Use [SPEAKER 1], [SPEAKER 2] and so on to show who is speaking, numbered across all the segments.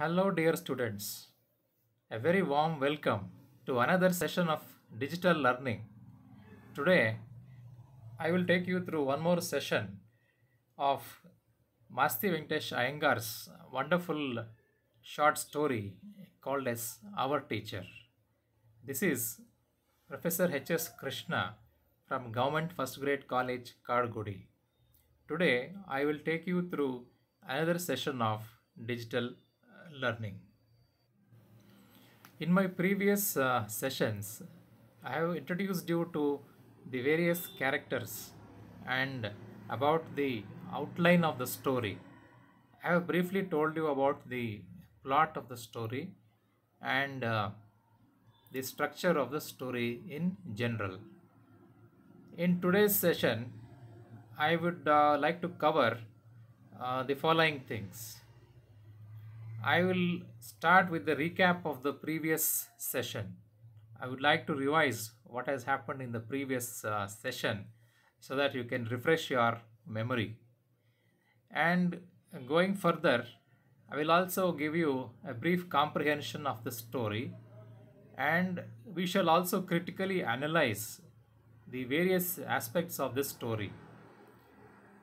[SPEAKER 1] Hello dear students, a very warm welcome to another session of digital learning. Today I will take you through one more session of Masti Vintesh Iyengar's wonderful short story called as Our Teacher. This is Professor H.S. Krishna from Government First Grade College, Kargudi. Today I will take you through another session of digital learning. In my previous uh, sessions, I have introduced you to the various characters and about the outline of the story. I have briefly told you about the plot of the story and uh, the structure of the story in general. In today's session, I would uh, like to cover uh, the following things. I will start with the recap of the previous session. I would like to revise what has happened in the previous uh, session so that you can refresh your memory. And going further, I will also give you a brief comprehension of the story and we shall also critically analyze the various aspects of this story.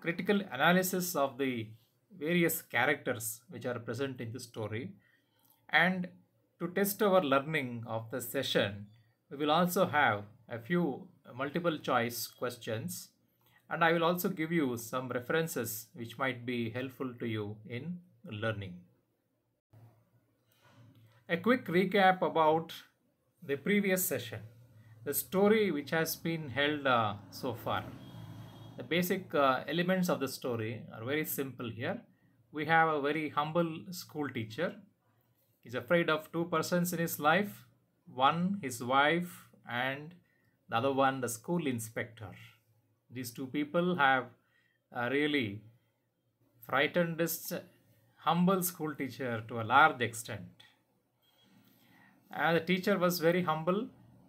[SPEAKER 1] Critical analysis of the various characters which are present in the story and to test our learning of the session we will also have a few uh, multiple choice questions and I will also give you some references which might be helpful to you in learning. A quick recap about the previous session, the story which has been held uh, so far. The basic uh, elements of the story are very simple here. We have a very humble school teacher. He's afraid of two persons in his life. One, his wife, and the other one, the school inspector. These two people have uh, really frightened this humble school teacher to a large extent. And uh, the teacher was very humble.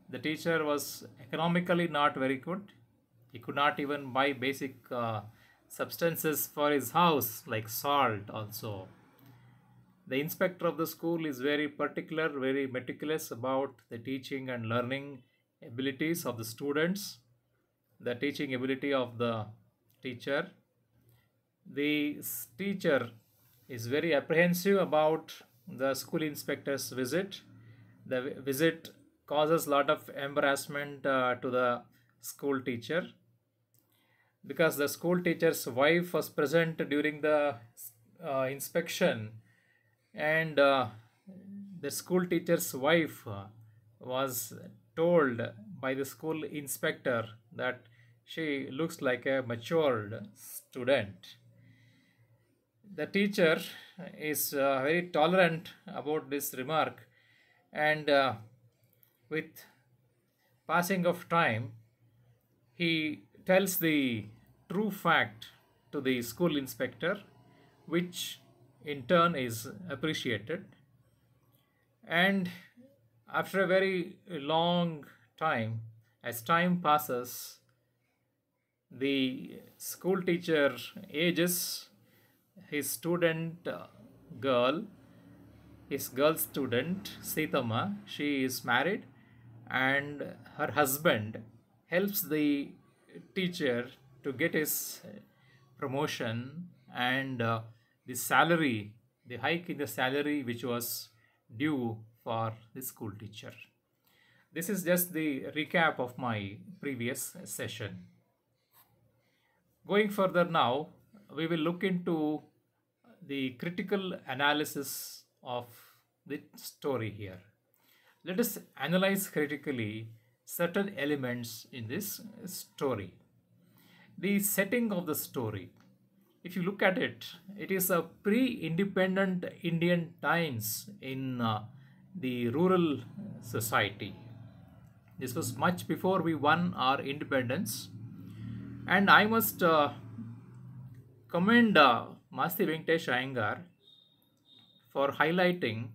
[SPEAKER 1] The teacher was economically not very good he could not even buy basic uh, substances for his house like salt also. The inspector of the school is very particular, very meticulous about the teaching and learning abilities of the students, the teaching ability of the teacher. The teacher is very apprehensive about the school inspector's visit. The visit causes a lot of embarrassment uh, to the school teacher because the school teacher's wife was present during the uh, inspection and uh, the school teacher's wife was told by the school inspector that she looks like a matured student the teacher is uh, very tolerant about this remark and uh, with passing of time he tells the true fact to the school inspector, which in turn is appreciated. And after a very long time, as time passes, the school teacher ages his student girl, his girl student Sitama. She is married, and her husband helps the teacher to get his promotion and uh, the salary, the hike in the salary which was due for the school teacher. This is just the recap of my previous session. Going further now, we will look into the critical analysis of the story here. Let us analyze critically certain elements in this story. The setting of the story, if you look at it, it is a pre-independent Indian times in uh, the rural society. This was much before we won our independence. And I must uh, commend uh, Masti Venkatesh Iyengar for highlighting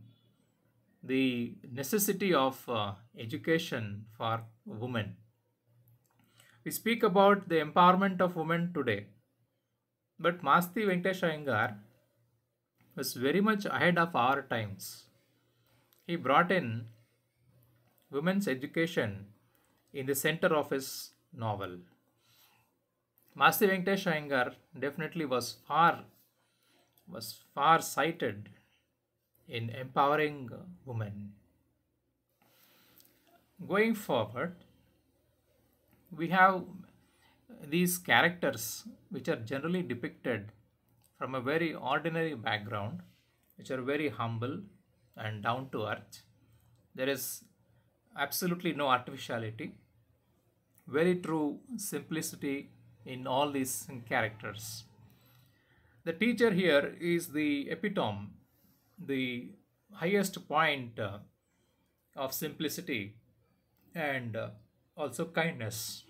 [SPEAKER 1] the necessity of uh, education for women. We speak about the empowerment of women today, but Masti Venkatesh Iyengar was very much ahead of our times. He brought in women's education in the center of his novel. Masti Venkatesh Iyengar definitely was far was far sighted in empowering women. Going forward, we have these characters which are generally depicted from a very ordinary background, which are very humble and down to earth. There is absolutely no artificiality, very true simplicity in all these characters. The teacher here is the epitome the highest point uh, of simplicity and uh, also kindness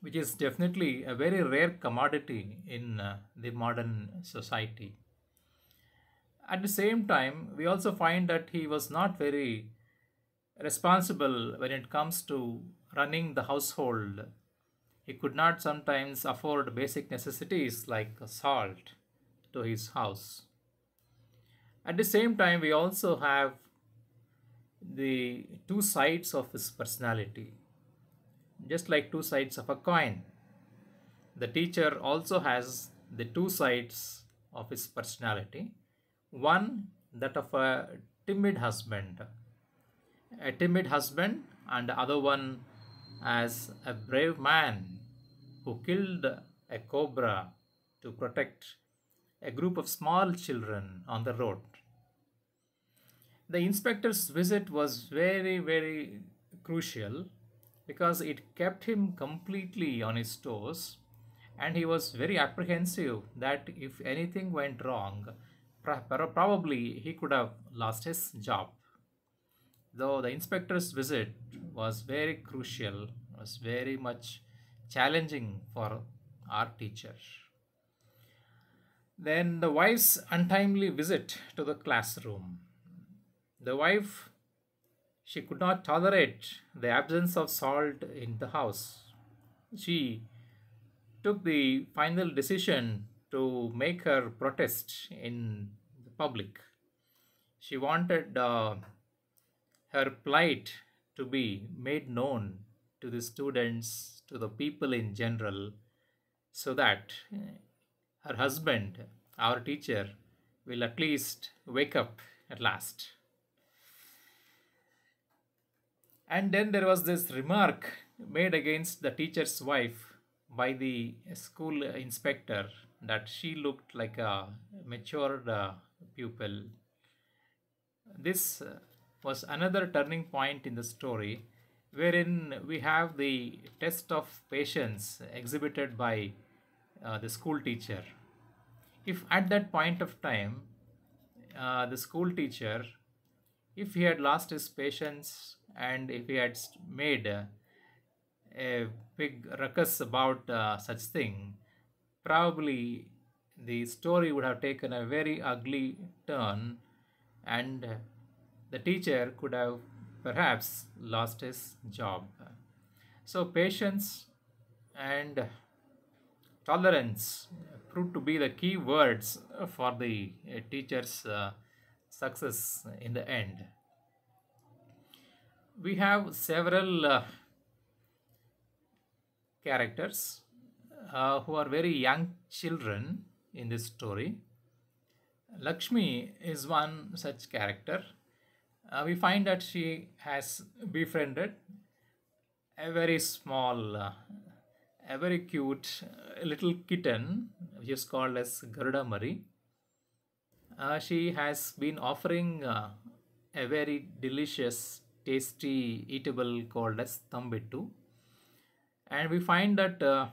[SPEAKER 1] which is definitely a very rare commodity in uh, the modern society at the same time we also find that he was not very responsible when it comes to running the household he could not sometimes afford basic necessities like salt to his house at the same time, we also have the two sides of his personality, just like two sides of a coin. The teacher also has the two sides of his personality. One, that of a timid husband, a timid husband, and the other one as a brave man who killed a cobra to protect a group of small children on the road the inspector's visit was very, very crucial because it kept him completely on his toes and he was very apprehensive that if anything went wrong, probably he could have lost his job. Though the inspector's visit was very crucial, was very much challenging for our teacher. Then the wife's untimely visit to the classroom. The wife, she could not tolerate the absence of salt in the house. She took the final decision to make her protest in the public. She wanted uh, her plight to be made known to the students, to the people in general, so that her husband, our teacher, will at least wake up at last. And then there was this remark made against the teacher's wife by the school inspector that she looked like a matured uh, pupil. This was another turning point in the story wherein we have the test of patience exhibited by uh, the school teacher. If at that point of time uh, the school teacher, if he had lost his patience and if he had made a big ruckus about uh, such thing, probably the story would have taken a very ugly turn and the teacher could have perhaps lost his job. So patience and tolerance proved to be the key words for the uh, teacher's uh, success in the end we have several uh, characters uh, who are very young children in this story. Lakshmi is one such character. Uh, we find that she has befriended a very small, uh, a very cute uh, little kitten, which is called as Garuda Mari. Uh, she has been offering uh, a very delicious tasty eatable called as Thambittu. And we find that uh,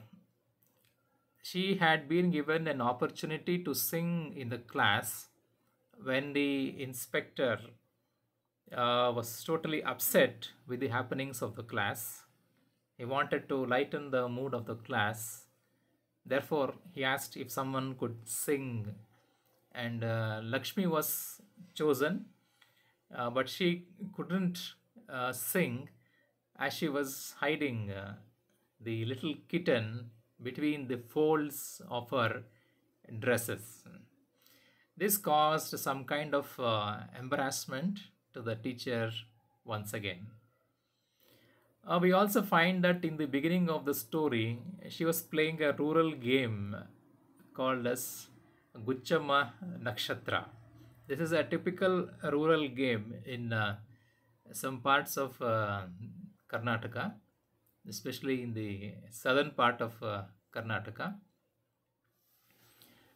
[SPEAKER 1] she had been given an opportunity to sing in the class when the inspector uh, was totally upset with the happenings of the class. He wanted to lighten the mood of the class. Therefore, he asked if someone could sing and uh, Lakshmi was chosen, uh, but she couldn't uh, Singh as she was hiding uh, the little kitten between the folds of her dresses. This caused some kind of uh, embarrassment to the teacher once again. Uh, we also find that in the beginning of the story, she was playing a rural game called as Guchama Nakshatra. This is a typical rural game in uh, some parts of uh, Karnataka, especially in the southern part of uh, Karnataka.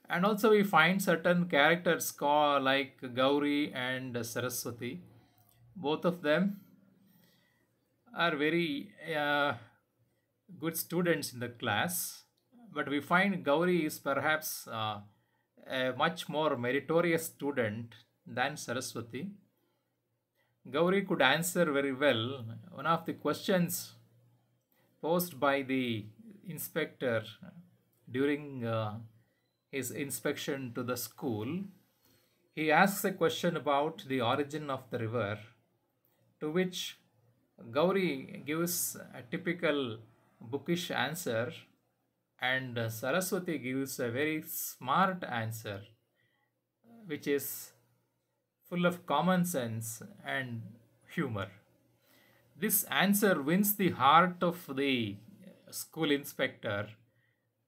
[SPEAKER 1] And also we find certain characters like Gauri and Saraswati. Both of them are very uh, good students in the class but we find Gauri is perhaps uh, a much more meritorious student than Saraswati. Gauri could answer very well one of the questions posed by the inspector during uh, his inspection to the school. He asks a question about the origin of the river, to which Gauri gives a typical bookish answer and Saraswati gives a very smart answer, which is full of common sense and humor. This answer wins the heart of the school inspector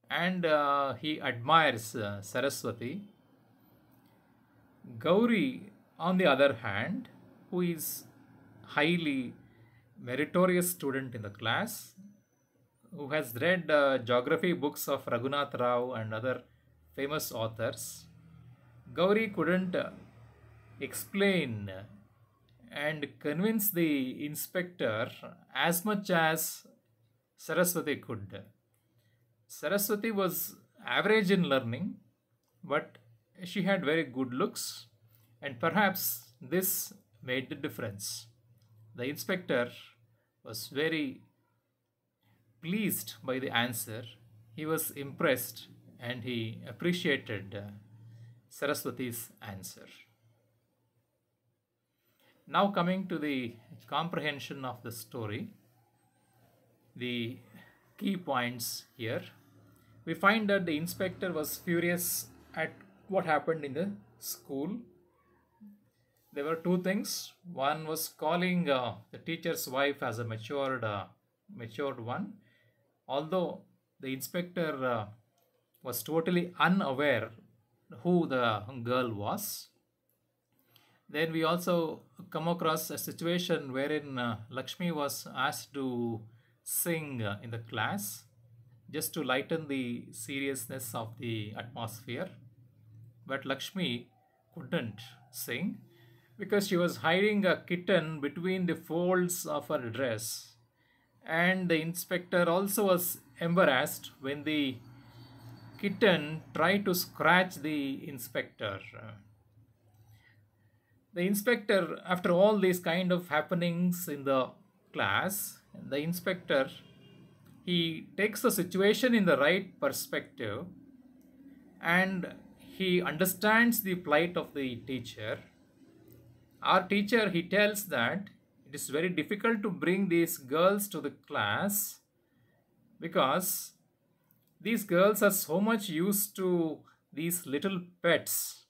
[SPEAKER 1] and uh, he admires uh, Saraswati. Gauri, on the other hand, who is highly meritorious student in the class, who has read uh, geography books of Raghunath Rao and other famous authors, Gauri couldn't explain and convince the inspector as much as Saraswati could. Saraswati was average in learning, but she had very good looks, and perhaps this made the difference. The inspector was very pleased by the answer. He was impressed and he appreciated Saraswati's answer. Now coming to the comprehension of the story, the key points here. We find that the inspector was furious at what happened in the school. There were two things. One was calling uh, the teacher's wife as a matured, uh, matured one. Although the inspector uh, was totally unaware who the girl was. Then we also come across a situation wherein uh, Lakshmi was asked to sing uh, in the class just to lighten the seriousness of the atmosphere. But Lakshmi couldn't sing because she was hiding a kitten between the folds of her dress. And the inspector also was embarrassed when the kitten tried to scratch the inspector the inspector, after all these kind of happenings in the class, the inspector, he takes the situation in the right perspective and he understands the plight of the teacher. Our teacher, he tells that it is very difficult to bring these girls to the class because these girls are so much used to these little pets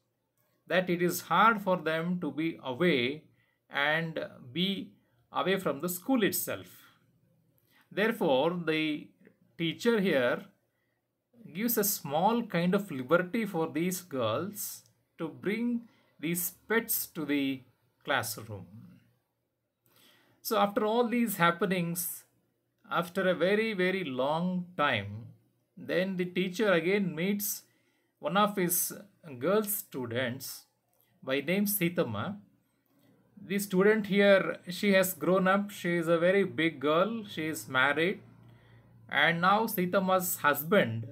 [SPEAKER 1] that it is hard for them to be away and be away from the school itself. Therefore, the teacher here gives a small kind of liberty for these girls to bring these pets to the classroom. So after all these happenings, after a very, very long time, then the teacher again meets one of his girl students by name Sitama. The student here, she has grown up. She is a very big girl. She is married. And now Sitama's husband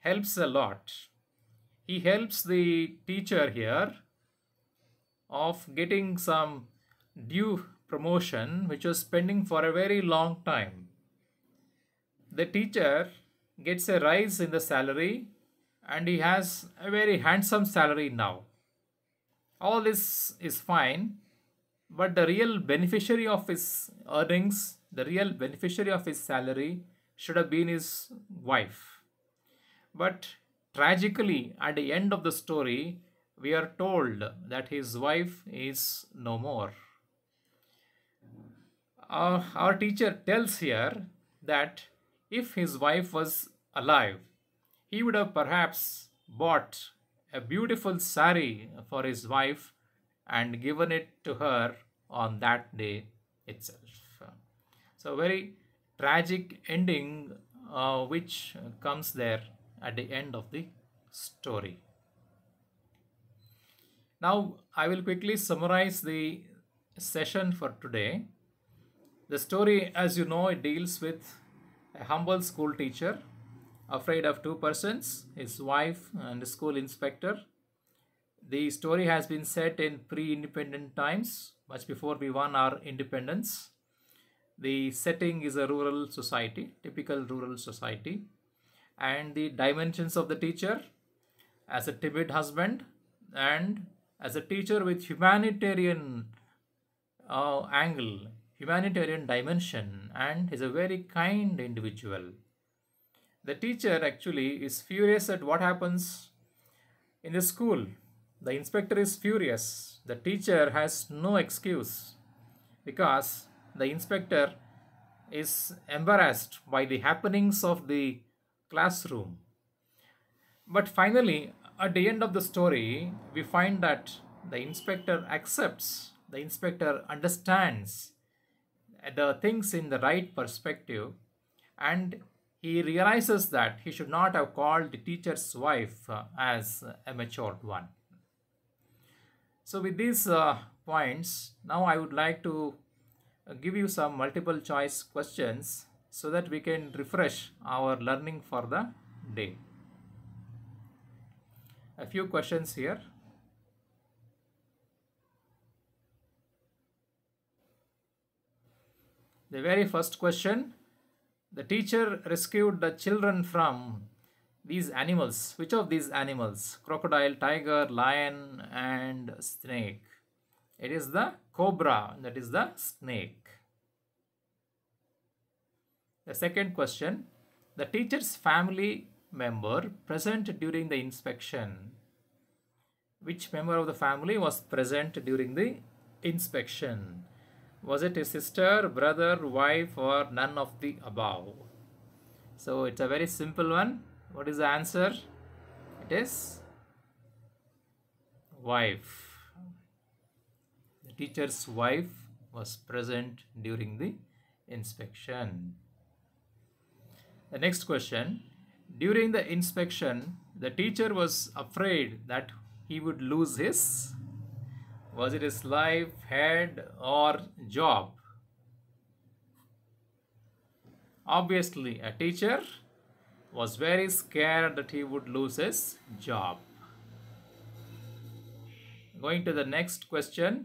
[SPEAKER 1] helps a lot. He helps the teacher here of getting some due promotion which was pending for a very long time. The teacher gets a rise in the salary and he has a very handsome salary now. All this is fine, but the real beneficiary of his earnings, the real beneficiary of his salary should have been his wife. But tragically, at the end of the story, we are told that his wife is no more. Uh, our teacher tells here that if his wife was alive, he would have perhaps bought a beautiful sari for his wife and given it to her on that day itself. So, very tragic ending uh, which comes there at the end of the story. Now, I will quickly summarize the session for today. The story, as you know, it deals with a humble school teacher afraid of two persons, his wife and the school inspector. The story has been set in pre-independent times, much before we won our independence. The setting is a rural society, typical rural society. And the dimensions of the teacher as a timid husband and as a teacher with humanitarian uh, angle, humanitarian dimension and is a very kind individual the teacher actually is furious at what happens in the school. The inspector is furious. The teacher has no excuse because the inspector is embarrassed by the happenings of the classroom. But finally, at the end of the story, we find that the inspector accepts, the inspector understands the things in the right perspective and he realizes that he should not have called the teacher's wife uh, as a matured one. So with these uh, points, now I would like to uh, give you some multiple choice questions so that we can refresh our learning for the day. A few questions here. The very first question the teacher rescued the children from these animals. Which of these animals? Crocodile, tiger, lion and snake. It is the cobra, that is the snake. The second question, the teacher's family member present during the inspection. Which member of the family was present during the inspection? Was it a sister, brother, wife or none of the above? So it's a very simple one. What is the answer? It is wife. The teacher's wife was present during the inspection. The next question. During the inspection, the teacher was afraid that he would lose his was it his life, head, or job? Obviously, a teacher was very scared that he would lose his job. Going to the next question.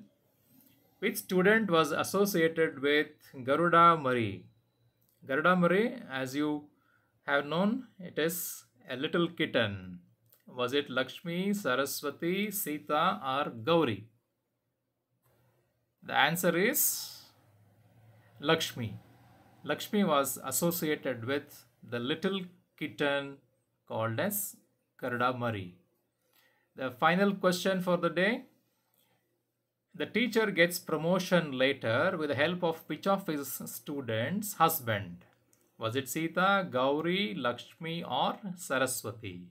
[SPEAKER 1] Which student was associated with Garuda Mari? Garuda Mari, as you have known, it is a little kitten. Was it Lakshmi, Saraswati, Sita or Gauri? The answer is Lakshmi. Lakshmi was associated with the little kitten called as Karadamari. The final question for the day. The teacher gets promotion later with the help of which of his students' husband? Was it Sita, Gauri, Lakshmi or Saraswati?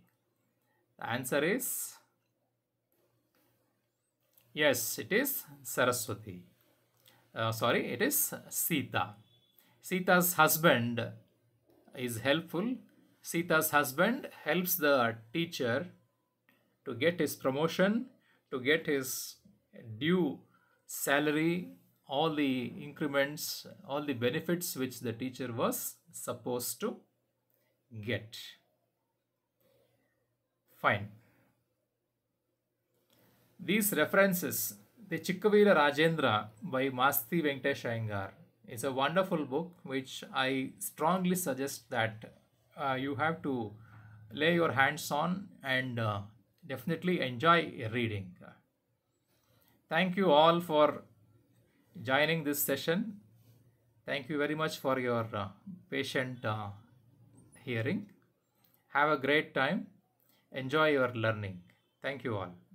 [SPEAKER 1] The answer is Yes, it is Saraswati. Uh, sorry, it is Sita. Sita's husband is helpful. Sita's husband helps the teacher to get his promotion, to get his due salary, all the increments, all the benefits which the teacher was supposed to get. Fine. These references, The Chikkavira Rajendra by Masti Venkatesh Iyengar, is a wonderful book which I strongly suggest that uh, you have to lay your hands on and uh, definitely enjoy reading. Thank you all for joining this session. Thank you very much for your uh, patient uh, hearing. Have a great time. Enjoy your learning. Thank you all.